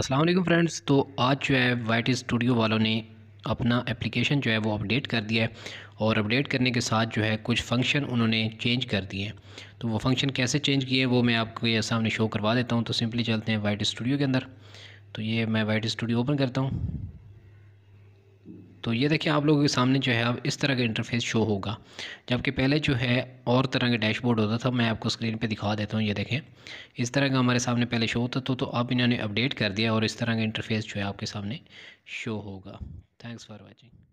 अस्सलाम वालेकुम फ्रेंड्स तो आज जो है वाइट स्टूडियो वालों ने अपना एप्लीकेशन जो है वो अपडेट कर दिया है और अपडेट करने के साथ जो है कुछ फंक्शन उन्होंने चेंज कर दिए हैं तो वो फंक्शन कैसे चेंज किए वो मैं आपको ये सामने शो करवा देता हूँ तो सिंपली चलते हैं वाइट स्टूडियो के अंदर तो ये मैं वाइट स्टूडियो ओपन करता हूँ तो ये देखिए आप लोगों के सामने जो है अब इस तरह का इंटरफेस शो होगा जबकि पहले जो है और तरह का डैशबोर्ड होता था मैं आपको स्क्रीन पे दिखा देता हूँ ये देखें इस तरह का हमारे सामने पहले शो होता तो तो अब इन्होंने अपडेट कर दिया और इस तरह का इंटरफेस जो है आपके सामने शो होगा थैंक्स फॉर वॉचिंग